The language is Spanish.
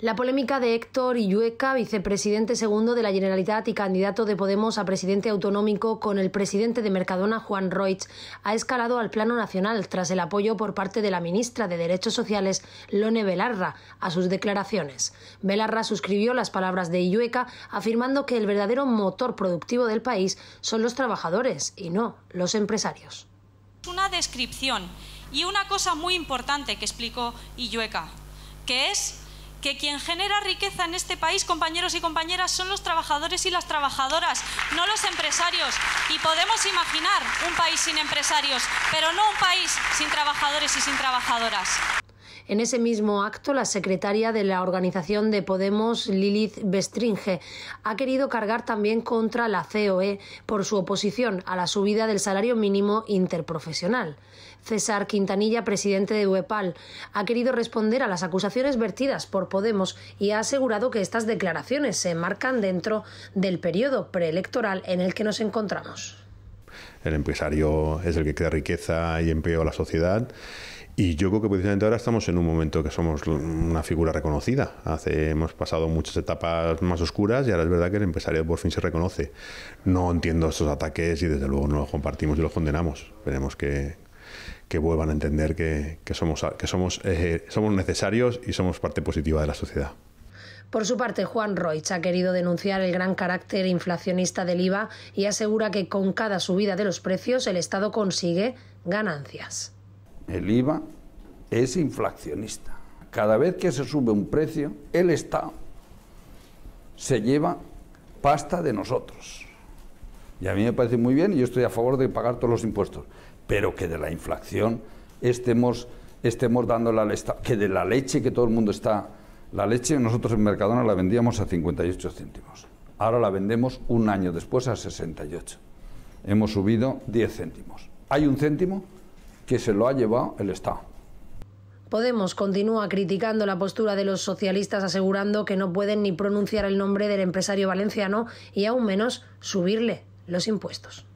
La polémica de Héctor Illueca, vicepresidente segundo de la Generalitat y candidato de Podemos a presidente autonómico con el presidente de Mercadona, Juan Roig, ha escalado al plano nacional tras el apoyo por parte de la ministra de Derechos Sociales, Lone Belarra, a sus declaraciones. Belarra suscribió las palabras de Illueca afirmando que el verdadero motor productivo del país son los trabajadores y no los empresarios. Una descripción y una cosa muy importante que explicó Illueca, que es que quien genera riqueza en este país, compañeros y compañeras, son los trabajadores y las trabajadoras, no los empresarios. Y podemos imaginar un país sin empresarios, pero no un país sin trabajadores y sin trabajadoras. En ese mismo acto, la secretaria de la organización de Podemos, Lilith Bestringe, ha querido cargar también contra la COE por su oposición a la subida del salario mínimo interprofesional. César Quintanilla, presidente de UEPAL, ha querido responder a las acusaciones vertidas por Podemos y ha asegurado que estas declaraciones se marcan dentro del periodo preelectoral en el que nos encontramos. El empresario es el que crea riqueza y empleo a la sociedad y yo creo que precisamente ahora estamos en un momento que somos una figura reconocida. hemos pasado muchas etapas más oscuras y ahora es verdad que el empresario por fin se reconoce. No entiendo estos ataques y desde luego no los compartimos y los condenamos. Esperemos que, que vuelvan a entender que, que somos, que somos, eh, somos necesarios y somos parte positiva de la sociedad. Por su parte, Juan Roig ha querido denunciar el gran carácter inflacionista del IVA y asegura que con cada subida de los precios el Estado consigue ganancias el IVA es inflacionista. Cada vez que se sube un precio, el Estado se lleva pasta de nosotros. Y a mí me parece muy bien y yo estoy a favor de pagar todos los impuestos, pero que de la inflación estemos, estemos dándole al Estado, que de la leche que todo el mundo está... La leche nosotros en Mercadona la vendíamos a 58 céntimos. Ahora la vendemos un año después a 68. Hemos subido 10 céntimos. ¿Hay un céntimo? que se lo ha llevado el Estado. Podemos continúa criticando la postura de los socialistas asegurando que no pueden ni pronunciar el nombre del empresario valenciano y aún menos subirle los impuestos.